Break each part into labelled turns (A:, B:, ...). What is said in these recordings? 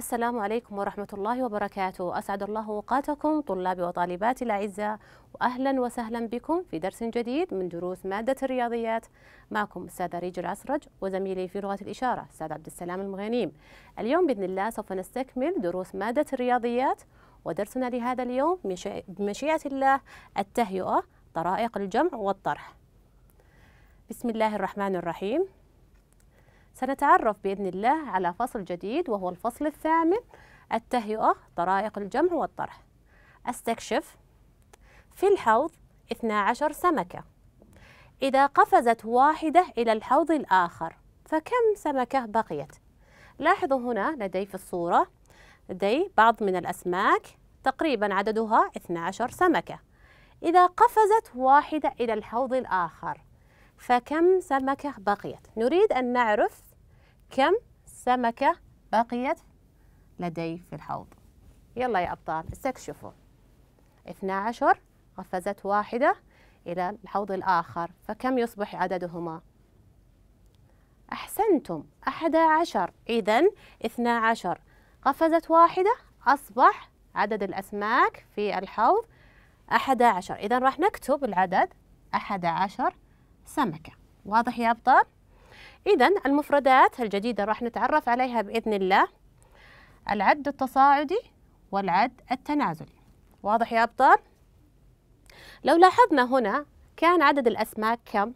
A: السلام عليكم ورحمة الله وبركاته أسعد الله أوقاتكم طلابي وطالباتي الأعزاء وأهلا وسهلا بكم في درس جديد من دروس مادة الرياضيات معكم أستاذ ريج العسرج وزميلي في لغة الإشارة أستاذ عبد السلام المغنيم اليوم بإذن الله سوف نستكمل دروس مادة الرياضيات ودرسنا لهذا اليوم بمشيئة الله التهيئة طرائق الجمع والطرح بسم الله الرحمن الرحيم سنتعرف بإذن الله على فصل جديد وهو الفصل الثامن التهيئة طرائق الجمع والطرح استكشف في الحوض 12 سمكة إذا قفزت واحدة إلى الحوض الآخر فكم سمكة بقيت؟ لاحظوا هنا لدي في الصورة لدي بعض من الأسماك تقريبا عددها 12 سمكة إذا قفزت واحدة إلى الحوض الآخر فكم سمكة بقيت نريد أن نعرف كم سمكة بقيت لدي في الحوض يلا يا أبطال استكشفوا 12 قفزت واحدة إلى الحوض الآخر فكم يصبح عددهما؟ أحسنتم أحد عشر إذا اثنا عشر قفزت واحدة أصبح عدد الأسماك في الحوض أحد عشر إذا راح نكتب العدد أحد عشر سمكة واضح يا أبطال؟ إذا المفردات الجديدة راح نتعرف عليها بإذن الله العد التصاعدي والعد التنازلي واضح يا أبطال؟ لو لاحظنا هنا كان عدد الأسماك كم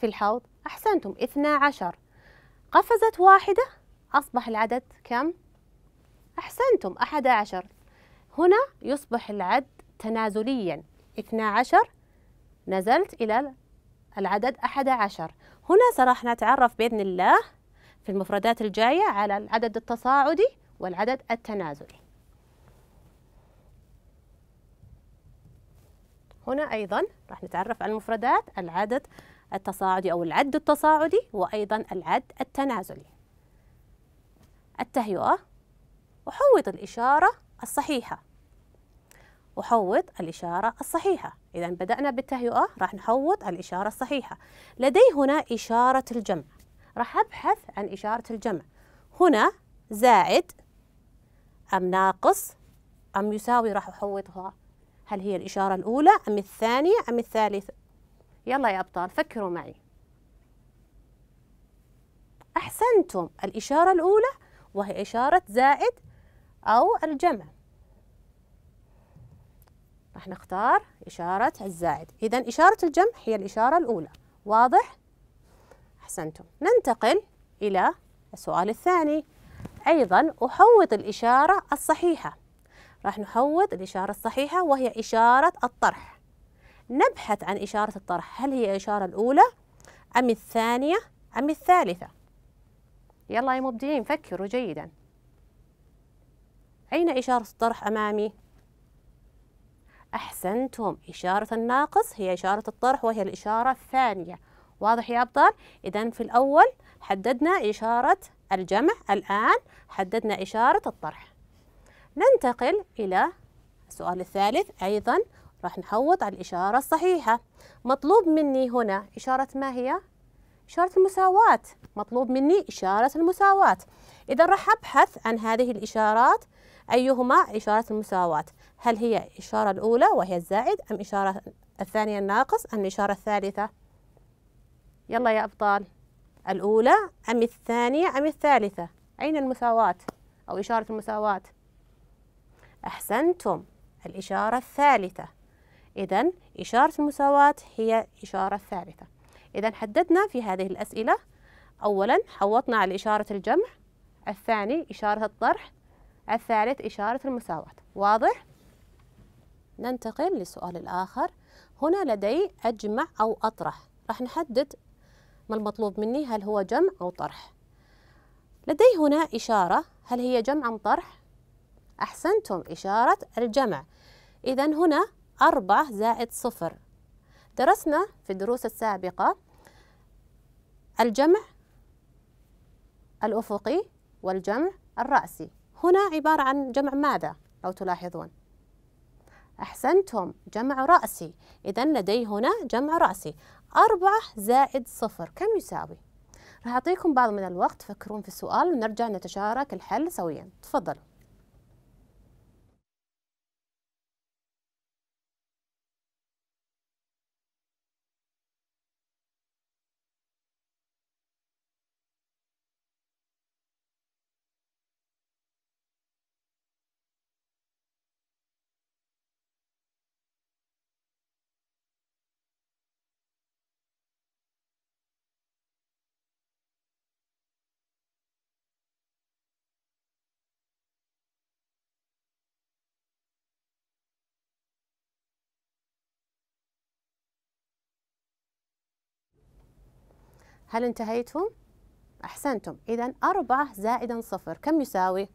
A: في الحوض؟ أحسنتم 12 قفزت واحدة أصبح العدد كم؟ أحسنتم 11 هنا يصبح العد تنازليا 12 نزلت إلى العدد أحد عشر هنا صراحة نتعرف بإذن الله في المفردات الجاية على العدد التصاعدي والعدد التنازلي هنا أيضا راح نتعرف على المفردات العدد التصاعدي أو العد التصاعدي وأيضا العد التنازلي التهيئة وحوط الإشارة الصحيحة أحوط الإشارة الصحيحة إذا بدأنا بالتهيئة راح نحوط الإشارة الصحيحة لدي هنا إشارة الجمع راح أبحث عن إشارة الجمع هنا زائد أم ناقص أم يساوي راح أحوطها هل هي الإشارة الأولى أم الثانية أم الثالثة يلا يا أبطال فكروا معي أحسنتم الإشارة الأولى وهي إشارة زائد أو الجمع راح نختار إشارة الزائد إذا إشارة الجمع هي الإشارة الأولى واضح؟ أحسنتم ننتقل إلى السؤال الثاني أيضا أحوط الإشارة الصحيحة راح نحوط الإشارة الصحيحة وهي إشارة الطرح نبحث عن إشارة الطرح هل هي إشارة الأولى أم الثانية أم الثالثة يلا يا مبدعين فكروا جيدا أين إشارة الطرح أمامي أحسنتم إشارة الناقص هي إشارة الطرح وهي الإشارة الثانية واضح يا أبطال؟ إذا في الأول حددنا إشارة الجمع الآن حددنا إشارة الطرح ننتقل إلى السؤال الثالث أيضا راح نحوط على الإشارة الصحيحة مطلوب مني هنا إشارة ما هي؟ إشارة المساواة مطلوب مني إشارة المساواة إذا راح أبحث عن هذه الإشارات أيهما إشارة المساواة هل هي إشارة الأولى وهي الزائد أم إشارة الثانية الناقص أم الإشارة الثالثة يلا يا أبطال الأولى أم الثانية أم الثالثة أين المساواة أو إشارة المساواة أحسنتم الإشارة الثالثة إذا إشارة المساواة هي إشارة الثالثة إذا حددنا في هذه الأسئلة أولا حوطنا على إشارة الجمع الثاني إشارة الطرح الثالث إشارة المساواة واضح؟ ننتقل للسؤال الآخر هنا لدي أجمع أو أطرح راح نحدد ما المطلوب مني هل هو جمع أو طرح لدي هنا إشارة هل هي جمع أم طرح؟ أحسنتم إشارة الجمع إذا هنا أربعة زائد صفر درسنا في الدروس السابقة الجمع الأفقي والجمع الرأسي هنا عبارة عن جمع ماذا لو تلاحظون أحسنتم جمع رأسي إذا لدي هنا جمع رأسي أربعة زائد صفر كم يساوي؟ راح أعطيكم بعض من الوقت تفكرون في السؤال ونرجع نتشارك الحل سويا تفضلوا هل انتهيتم؟ أحسنتم إذا أربعة زائدا صفر كم يساوي؟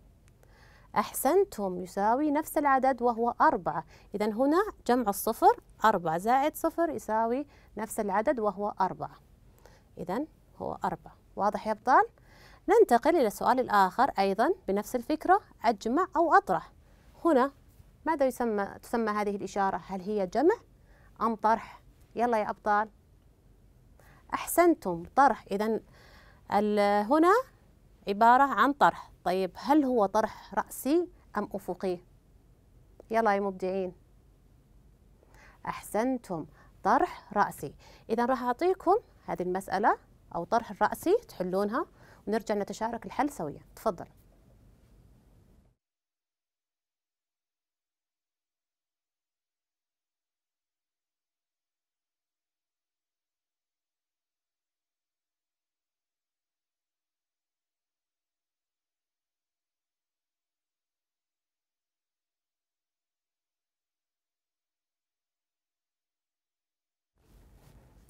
A: أحسنتم يساوي نفس العدد وهو أربعة إذا هنا جمع الصفر أربعة زائد صفر يساوي نفس العدد وهو أربعة إذا هو أربعة واضح يا أبطال؟ ننتقل إلى السؤال الآخر أيضا بنفس الفكرة أجمع أو أطرح هنا ماذا يسمى تسمى هذه الإشارة هل هي جمع أم طرح؟ يلا يا أبطال أحسنتم طرح إذا هنا عبارة عن طرح طيب هل هو طرح رأسي أم أفقي يلا يا مبدعين أحسنتم طرح رأسي إذا راح أعطيكم هذه المسألة أو طرح الرأسي تحلونها ونرجع نتشارك الحل سويا تفضل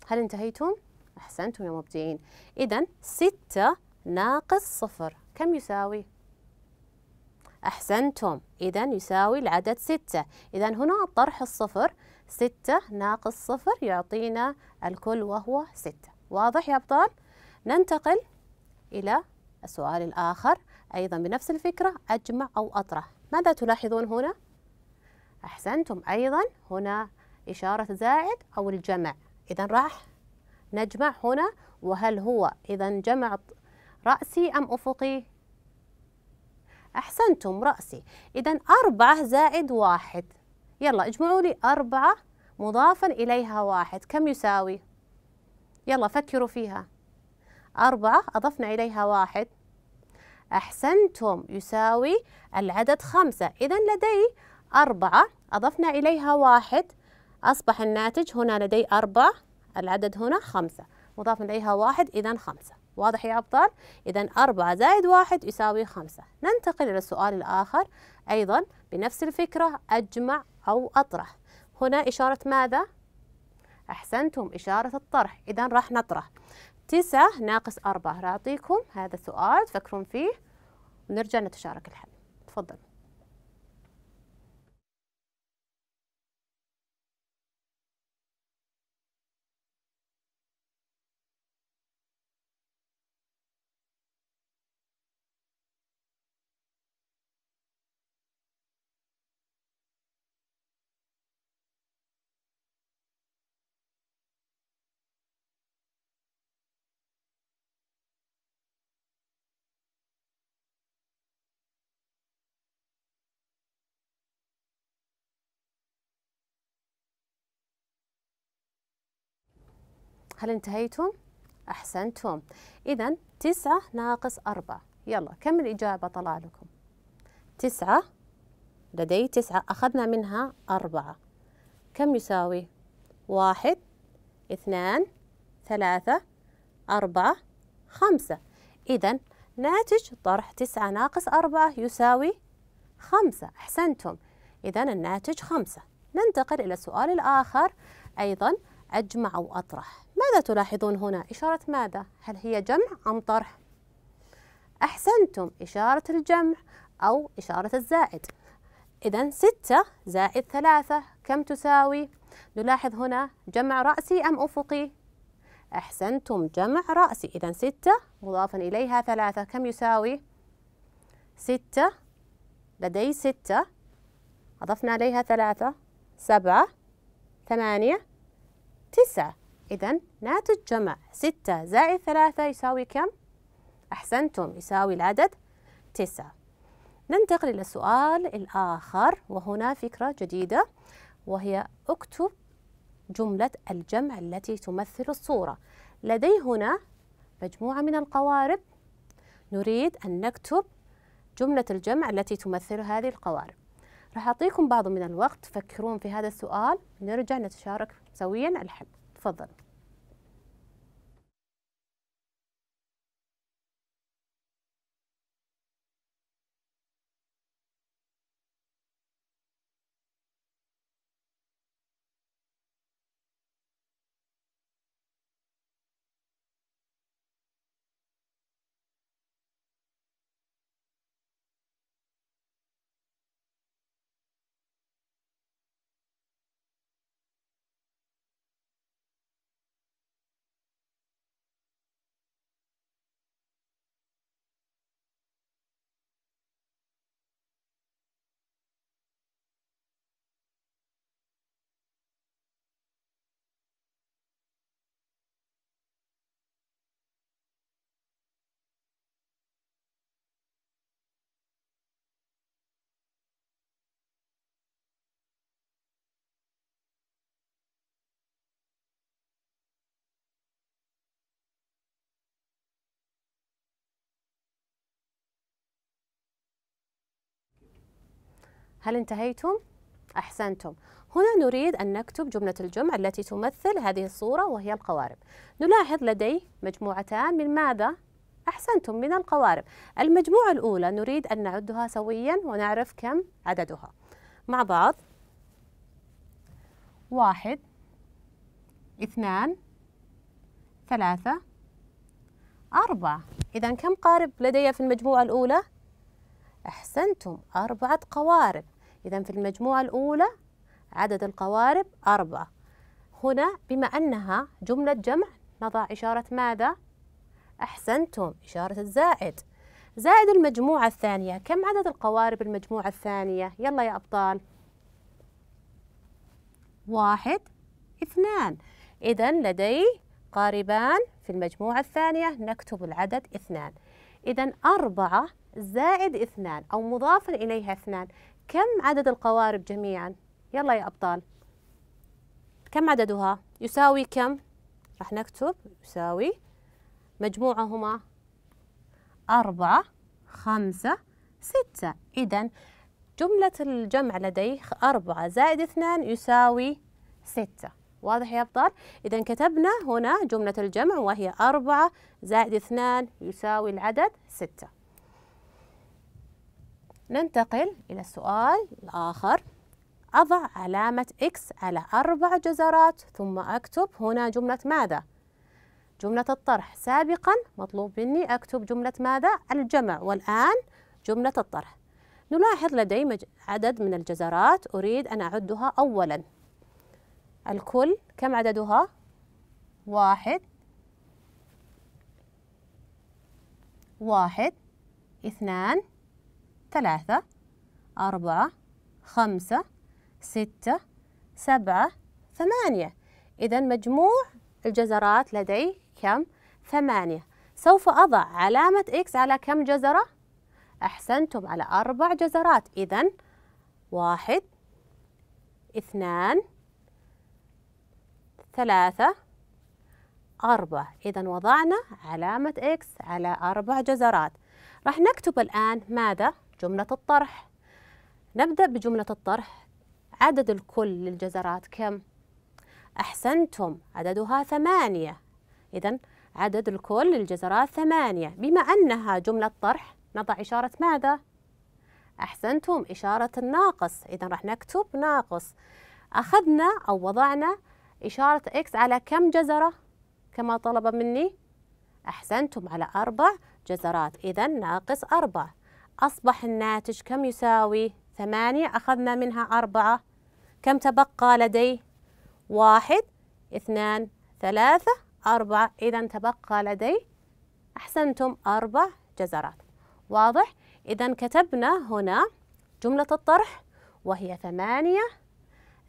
A: هل انتهيتم؟ أحسنتم يا مبدعين إذا ستة ناقص صفر كم يساوي؟ أحسنتم إذا يساوي العدد ستة إذا هنا طرح الصفر ستة ناقص صفر يعطينا الكل وهو ستة واضح يا أبطال؟ ننتقل إلى السؤال الآخر أيضا بنفس الفكرة أجمع أو أطرح ماذا تلاحظون هنا؟ أحسنتم أيضا هنا إشارة زائد أو الجمع إذا راح نجمع هنا وهل هو إذا جمع رأسي أم أفقي؟ أحسنتم رأسي إذا أربعة زائد واحد يلا اجمعوا لي أربعة مضافا إليها واحد كم يساوي؟ يلا فكروا فيها أربعة أضفنا إليها واحد أحسنتم يساوي العدد خمسة إذا لدي أربعة أضفنا إليها واحد أصبح الناتج هنا لدي أربع العدد هنا خمسة مضاف إليها واحد إذا خمسة واضح يا أبطال؟ إذا أربعة زائد واحد يساوي خمسة ننتقل إلى السؤال الآخر أيضا بنفس الفكرة أجمع أو أطرح هنا إشارة ماذا؟ أحسنتم إشارة الطرح إذا راح نطرح تسعة ناقص أربعة أعطيكم هذا السؤال تفكرون فيه ونرجع نتشارك الحل تفضل هل انتهيتم؟ أحسنتم إذا تسعة ناقص أربعة يلا كم الإجابة طلع لكم؟ تسعة لدي تسعة أخذنا منها أربعة كم يساوي؟ واحد اثنان ثلاثة أربعة خمسة إذا ناتج طرح تسعة ناقص أربعة يساوي خمسة أحسنتم إذا الناتج خمسة ننتقل إلى السؤال الآخر أيضا أجمع أو أطرح ماذا تلاحظون هنا؟ إشارة ماذا؟ هل هي جمع أم طرح؟ أحسنتم إشارة الجمع أو إشارة الزائد إذا ستة زائد ثلاثة كم تساوي؟ نلاحظ هنا جمع رأسي أم أفقي؟ أحسنتم جمع رأسي إذا ستة مضافا إليها ثلاثة كم يساوي؟ ستة لدي ستة أضفنا إليها ثلاثة سبعة ثمانية تسعة إذا ناتج جمع ستة زائد ثلاثة يساوي كم؟ أحسنتم يساوي العدد تسعة ننتقل إلى السؤال الآخر وهنا فكرة جديدة وهي اكتب جملة الجمع التي تمثل الصورة لدي هنا مجموعة من القوارب نريد أن نكتب جملة الجمع التي تمثل هذه القوارب راح أعطيكم بعض من الوقت تفكرون في هذا السؤال نرجع نتشارك سويا الحل تفضل هل انتهيتم؟ أحسنتم هنا نريد أن نكتب جملة الجمع التي تمثل هذه الصورة وهي القوارب نلاحظ لدي مجموعتان من ماذا؟ أحسنتم من القوارب المجموعة الأولى نريد أن نعدها سويا ونعرف كم عددها مع بعض واحد اثنان ثلاثة أربعة إذا كم قارب لدي في المجموعة الأولى؟ أحسنتم أربعة قوارب إذا في المجموعة الأولى عدد القوارب أربعة هنا بما أنها جملة جمع نضع إشارة ماذا؟ أحسنتم إشارة الزائد زائد المجموعة الثانية كم عدد القوارب المجموعة الثانية؟ يلا يا أبطال واحد اثنان إذا لدي قاربان في المجموعة الثانية نكتب العدد اثنان إذا أربعة زائد اثنان أو مضافا إليها اثنان كم عدد القوارب جميعا؟ يلا يا أبطال كم عددها؟ يساوي كم؟ راح نكتب يساوي مجموعهما أربعة خمسة ستة إذا جملة الجمع لديه أربعة زائد اثنان يساوي ستة واضح يا أبطال؟ إذا كتبنا هنا جملة الجمع وهي أربعة زائد اثنان يساوي العدد ستة ننتقل إلى السؤال الآخر أضع علامة X على أربع جزرات ثم أكتب هنا جملة ماذا؟ جملة الطرح سابقا مطلوب مني أكتب جملة ماذا؟ الجمع والآن جملة الطرح نلاحظ لدي عدد من الجزرات أريد أن أعدها أولا الكل كم عددها واحد واحد اثنان ثلاثة أربعة خمسة ستة سبعة ثمانية إذا مجموع الجزرات لدي كم؟ ثمانية سوف أضع علامة إكس على كم جزرة؟ أحسنتم على أربع جزرات إذا واحد اثنان ثلاثة أربعة إذا وضعنا علامة إكس على أربع جزرات راح نكتب الآن ماذا؟ جملة الطرح نبدأ بجملة الطرح عدد الكل للجزرات كم؟ أحسنتم عددها ثمانية إذا عدد الكل للجزرات ثمانية بما أنها جملة طرح نضع إشارة ماذا؟ أحسنتم إشارة الناقص إذا راح نكتب ناقص أخذنا أو وضعنا إشارة إكس على كم جزرة كما طلب مني؟ أحسنتم على أربع جزرات إذا ناقص أربع أصبح الناتج كم يساوي؟ ثمانية أخذنا منها أربعة كم تبقى لدي؟ واحد اثنان ثلاثة أربعة إذا تبقى لدي أحسنتم أربع جزرات واضح؟ إذا كتبنا هنا جملة الطرح وهي ثمانية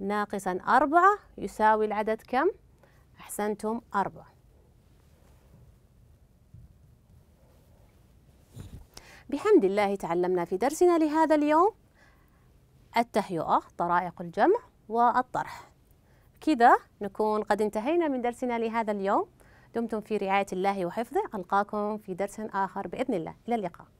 A: ناقصا أربعة يساوي العدد كم؟ أحسنتم أربعة بحمد الله تعلمنا في درسنا لهذا اليوم التهيئة طرائق الجمع والطرح كذا نكون قد انتهينا من درسنا لهذا اليوم دمتم في رعاية الله وحفظه ألقاكم في درس آخر بإذن الله إلى اللقاء